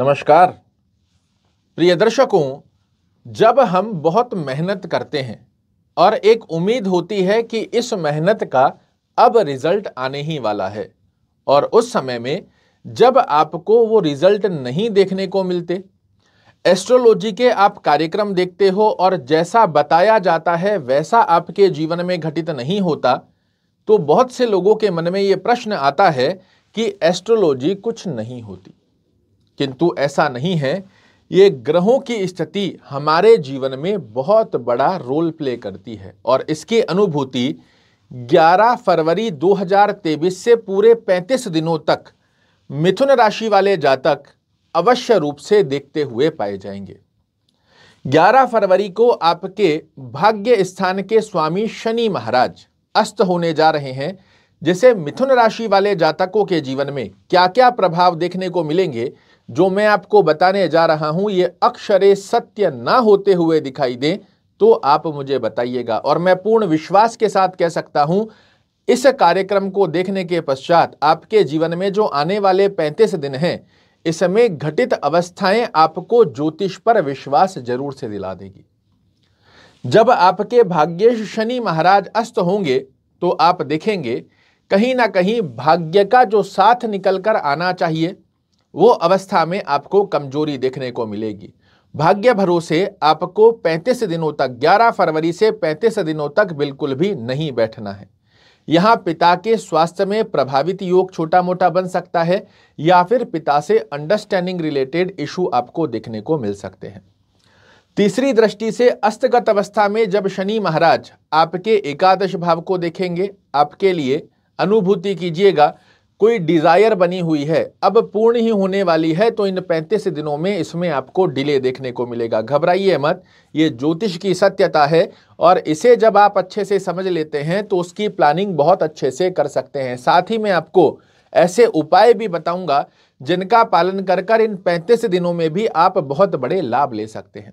नमस्कार प्रिय दर्शकों जब हम बहुत मेहनत करते हैं और एक उम्मीद होती है कि इस मेहनत का अब रिजल्ट आने ही वाला है और उस समय में जब आपको वो रिजल्ट नहीं देखने को मिलते एस्ट्रोलॉजी के आप कार्यक्रम देखते हो और जैसा बताया जाता है वैसा आपके जीवन में घटित नहीं होता तो बहुत से लोगों के मन में ये प्रश्न आता है कि एस्ट्रोलॉजी कुछ नहीं होती किंतु ऐसा नहीं है ये ग्रहों की स्थिति हमारे जीवन में बहुत बड़ा रोल प्ले करती है और इसकी अनुभूति 11 फरवरी 2023 से पूरे 35 दिनों तक मिथुन राशि वाले जातक अवश्य रूप से देखते हुए पाए जाएंगे 11 फरवरी को आपके भाग्य स्थान के स्वामी शनि महाराज अस्त होने जा रहे हैं जिसे मिथुन राशि वाले जातकों के जीवन में क्या क्या प्रभाव देखने को मिलेंगे जो मैं आपको बताने जा रहा हूं ये अक्षर सत्य ना होते हुए दिखाई दे तो आप मुझे बताइएगा और मैं पूर्ण विश्वास के साथ कह सकता हूं इस कार्यक्रम को देखने के पश्चात आपके जीवन में जो आने वाले पैंतीस दिन हैं इसमें घटित अवस्थाएं आपको ज्योतिष पर विश्वास जरूर से दिला देगी जब आपके भाग्येश शनि महाराज अस्त होंगे तो आप देखेंगे कहीं ना कहीं भाग्य का जो साथ निकलकर आना चाहिए वो अवस्था में आपको कमजोरी देखने को मिलेगी भाग्य भरोसे आपको 35 दिनों तक 11 फरवरी से 35 दिनों तक बिल्कुल भी नहीं बैठना है यहाँ पिता के स्वास्थ्य में प्रभावित योग छोटा मोटा बन सकता है या फिर पिता से अंडरस्टैंडिंग रिलेटेड इशू आपको देखने को मिल सकते हैं तीसरी दृष्टि से अस्तगत अवस्था में जब शनि महाराज आपके एकादश भाव को देखेंगे आपके लिए अनुभूति कीजिएगा कोई डिज़ायर बनी हुई है अब पूर्ण ही होने वाली है तो इन पैंतीस दिनों में इसमें आपको डिले देखने को मिलेगा घबराइए मत ये ज्योतिष की सत्यता है और इसे जब आप अच्छे से समझ लेते हैं तो उसकी प्लानिंग बहुत अच्छे से कर सकते हैं साथ ही मैं आपको ऐसे उपाय भी बताऊंगा जिनका पालन कर कर इन पैंतीस दिनों में भी आप बहुत बड़े लाभ ले सकते हैं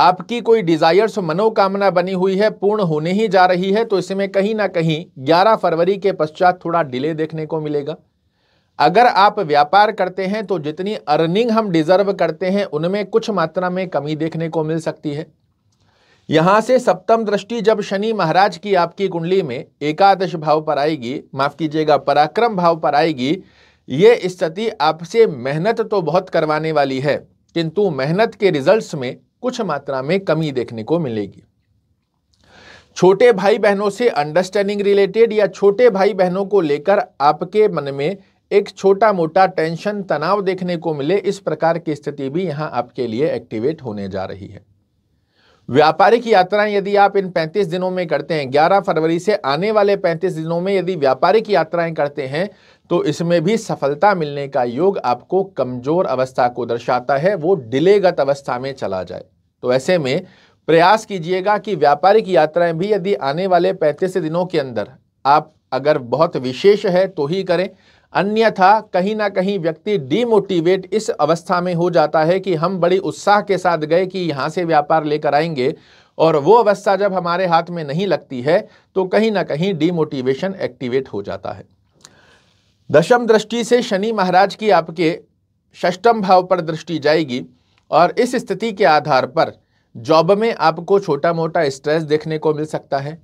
आपकी कोई डिज़ायर्स मनोकामना बनी हुई है पूर्ण होने ही जा रही है तो इसमें कहीं ना कहीं 11 फरवरी के पश्चात थोड़ा डिले देखने को मिलेगा अगर आप व्यापार करते हैं तो जितनी अर्निंग हम डिज़र्व करते हैं उनमें कुछ मात्रा में कमी देखने को मिल सकती है यहां से सप्तम दृष्टि जब शनि महाराज की आपकी कुंडली में एकादश भाव पर आएगी माफ़ कीजिएगा पराक्रम भाव पर आएगी ये स्थिति आपसे मेहनत तो बहुत करवाने वाली है किंतु मेहनत के रिजल्ट्स में कुछ मात्रा में कमी देखने को मिलेगी छोटे भाई बहनों से अंडरस्टैंडिंग रिलेटेड या छोटे भाई बहनों को लेकर आपके मन में एक छोटा मोटा टेंशन तनाव देखने को मिले इस प्रकार की स्थिति भी यहां आपके लिए एक्टिवेट होने जा रही है व्यापारिक यात्राएं यदि आप इन 35 दिनों में करते हैं 11 फरवरी से आने वाले 35 दिनों में यदि व्यापारिक यात्राएं करते हैं तो इसमें भी सफलता मिलने का योग आपको कमजोर अवस्था को दर्शाता है वो डिलेगत अवस्था में चला जाए तो ऐसे में प्रयास कीजिएगा कि व्यापारिक यात्राएं भी यदि आने वाले पैंतीस दिनों के अंदर आप अगर बहुत विशेष है तो ही करें अन्यथा कहीं ना कहीं व्यक्ति डीमोटिवेट इस अवस्था में हो जाता है कि हम बड़ी उत्साह के साथ गए कि यहाँ से व्यापार लेकर आएंगे और वो अवस्था जब हमारे हाथ में नहीं लगती है तो कहीं ना कहीं डीमोटिवेशन एक्टिवेट हो जाता है दशम दृष्टि से शनि महाराज की आपके षष्टम भाव पर दृष्टि जाएगी और इस स्थिति के आधार पर जॉब में आपको छोटा मोटा स्ट्रेस देखने को मिल सकता है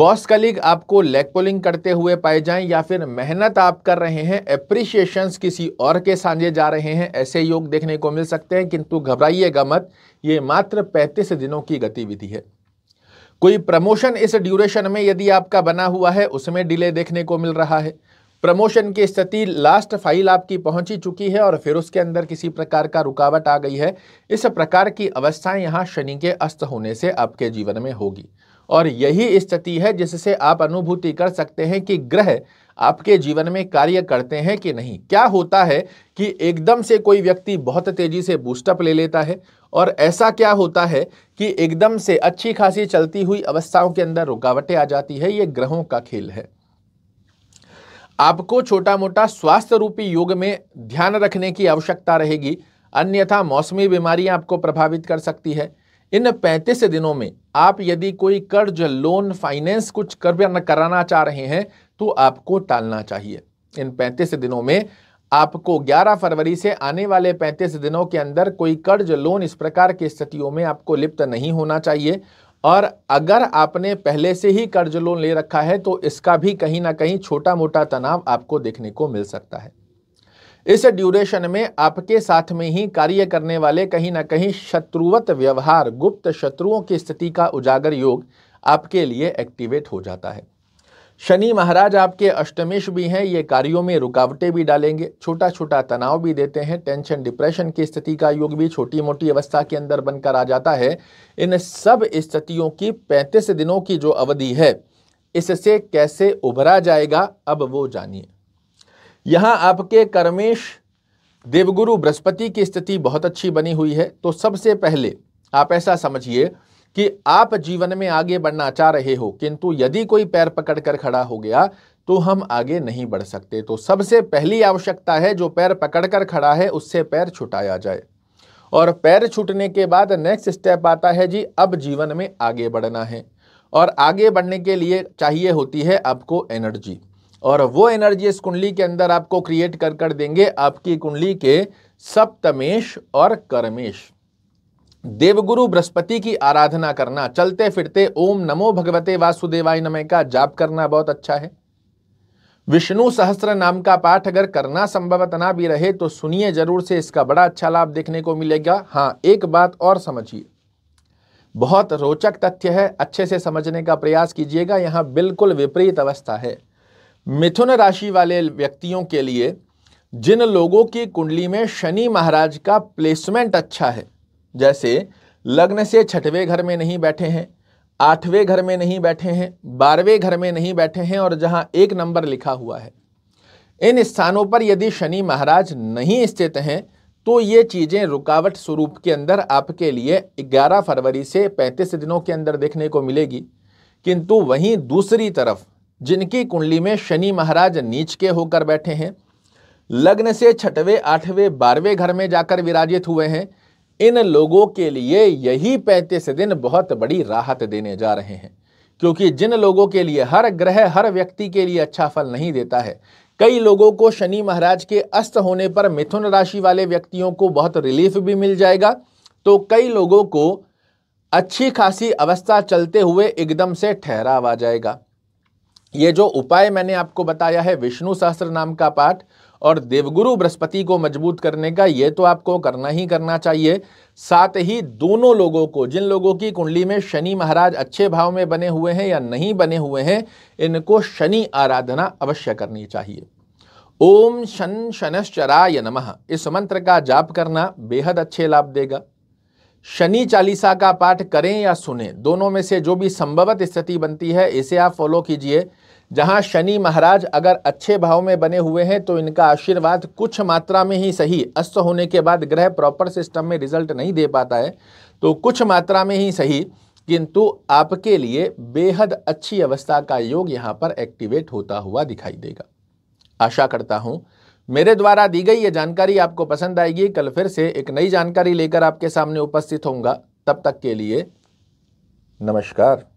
बॉस कलीग आपको लेग पुलिंग करते हुए पाए जाएं या फिर मेहनत आप कर रहे हैं अप्रिशिएशन किसी और के साझे जा रहे हैं ऐसे योग देखने को मिल सकते हैं किंतु घबराइएगा मत ये मात्र 35 दिनों की गतिविधि है कोई प्रमोशन इस ड्यूरेशन में यदि आपका बना हुआ है उसमें डिले देखने को मिल रहा है प्रमोशन की स्थिति लास्ट फाइल आपकी पहुंच ही चुकी है और फिर उसके अंदर किसी प्रकार का रुकावट आ गई है इस प्रकार की अवस्थाएं यहाँ शनि के अस्त होने से आपके जीवन में होगी और यही स्थिति है जिससे आप अनुभूति कर सकते हैं कि ग्रह आपके जीवन में कार्य करते हैं कि नहीं क्या होता है कि एकदम से कोई व्यक्ति बहुत तेजी से बूस्टअप ले लेता है और ऐसा क्या होता है कि एकदम से अच्छी खासी चलती हुई अवस्थाओं के अंदर रुकावटें आ जाती है ये ग्रहों का खेल है आपको छोटा मोटा स्वास्थ्य रूपी योग में ध्यान रखने की आवश्यकता रहेगी अन्यथा मौसमी बीमारियां आपको प्रभावित कर सकती है इन 35 दिनों में आप यदि कोई कर्ज लोन फाइनेंस कुछ कर कराना चाह रहे हैं तो आपको टालना चाहिए इन 35 दिनों में आपको 11 फरवरी से आने वाले 35 दिनों के अंदर कोई कर्ज लोन इस प्रकार की स्थितियों में आपको लिप्त नहीं होना चाहिए और अगर आपने पहले से ही कर्ज लोन ले रखा है तो इसका भी कहीं ना कहीं छोटा मोटा तनाव आपको देखने को मिल सकता है इस ड्यूरेशन में आपके साथ में ही कार्य करने वाले कहीं ना कहीं शत्रुवत व्यवहार गुप्त शत्रुओं की स्थिति का उजागर योग आपके लिए एक्टिवेट हो जाता है शनि महाराज आपके अष्टमेश भी हैं ये कार्यों में रुकावटें भी डालेंगे छोटा छोटा तनाव भी देते हैं टेंशन डिप्रेशन की स्थिति का योग भी छोटी मोटी अवस्था के अंदर बनकर आ जाता है इन सब स्थितियों की पैंतीस दिनों की जो अवधि है इससे कैसे उभरा जाएगा अब वो जानिए यहाँ आपके कर्मेश देवगुरु बृहस्पति की स्थिति बहुत अच्छी बनी हुई है तो सबसे पहले आप ऐसा समझिए कि आप जीवन में आगे बढ़ना चाह रहे हो किंतु यदि कोई पैर पकड़ कर खड़ा हो गया तो हम आगे नहीं बढ़ सकते तो सबसे पहली आवश्यकता है जो पैर पकड़ कर खड़ा है उससे पैर छुटाया जाए और पैर छूटने के बाद नेक्स्ट स्टेप आता है जी अब जीवन में आगे बढ़ना है और आगे बढ़ने के लिए चाहिए होती है आपको एनर्जी और वो एनर्जी इस कुंडली के अंदर आपको क्रिएट कर कर देंगे आपकी कुंडली के सप्तमेश और कर्मेश देवगुरु बृहस्पति की आराधना करना चलते फिरते ओम नमो भगवते वासुदेवाय नमे का जाप करना बहुत अच्छा है विष्णु सहस्त्र नाम का पाठ अगर करना संभवतना भी रहे तो सुनिए जरूर से इसका बड़ा अच्छा लाभ देखने को मिलेगा हाँ एक बात और समझिए बहुत रोचक तथ्य है अच्छे से समझने का प्रयास कीजिएगा यहाँ बिल्कुल विपरीत अवस्था है मिथुन राशि वाले व्यक्तियों के लिए जिन लोगों की कुंडली में शनि महाराज का प्लेसमेंट अच्छा है जैसे लग्न से छठवें घर में नहीं बैठे हैं आठवें घर में नहीं बैठे हैं बारहवें घर में नहीं बैठे हैं और जहां एक नंबर लिखा हुआ है इन स्थानों पर यदि शनि महाराज नहीं स्थित हैं तो ये चीज़ें रुकावट स्वरूप के अंदर आपके लिए 11 फरवरी से 35 दिनों के अंदर देखने को मिलेगी किंतु वहीं दूसरी तरफ जिनकी कुंडली में शनि महाराज नीच के होकर बैठे हैं लग्न से छठवें आठवें बारहवें घर में जाकर विराजित हुए हैं इन लोगों के लिए यही पैंतीस दिन बहुत बड़ी राहत देने जा रहे हैं क्योंकि जिन लोगों के लिए हर ग्रह हर व्यक्ति के लिए अच्छा फल नहीं देता है कई लोगों को शनि महाराज के अस्त होने पर मिथुन राशि वाले व्यक्तियों को बहुत रिलीफ भी मिल जाएगा तो कई लोगों को अच्छी खासी अवस्था चलते हुए एकदम से ठहराव आ जाएगा ये जो उपाय मैंने आपको बताया है विष्णु सहस्त्र नाम का पाठ और देवगुरु बृहस्पति को मजबूत करने का ये तो आपको करना ही करना चाहिए साथ ही दोनों लोगों को जिन लोगों की कुंडली में शनि महाराज अच्छे भाव में बने हुए हैं या नहीं बने हुए हैं इनको शनि आराधना अवश्य करनी चाहिए ओम शन शनश्चराय नमः इस मंत्र का जाप करना बेहद अच्छे लाभ देगा शनि चालीसा का पाठ करें या सुने दोनों में से जो भी संभवत स्थिति बनती है इसे आप फॉलो कीजिए जहां शनि महाराज अगर अच्छे भाव में बने हुए हैं तो इनका आशीर्वाद कुछ मात्रा में ही सही अस्त होने के बाद ग्रह प्रॉपर सिस्टम में रिजल्ट नहीं दे पाता है तो कुछ मात्रा में ही सही किंतु आपके लिए बेहद अच्छी अवस्था का योग यहाँ पर एक्टिवेट होता हुआ दिखाई देगा आशा करता हूँ मेरे द्वारा दी गई ये जानकारी आपको पसंद आएगी कल फिर से एक नई जानकारी लेकर आपके सामने उपस्थित होऊंगा तब तक के लिए नमस्कार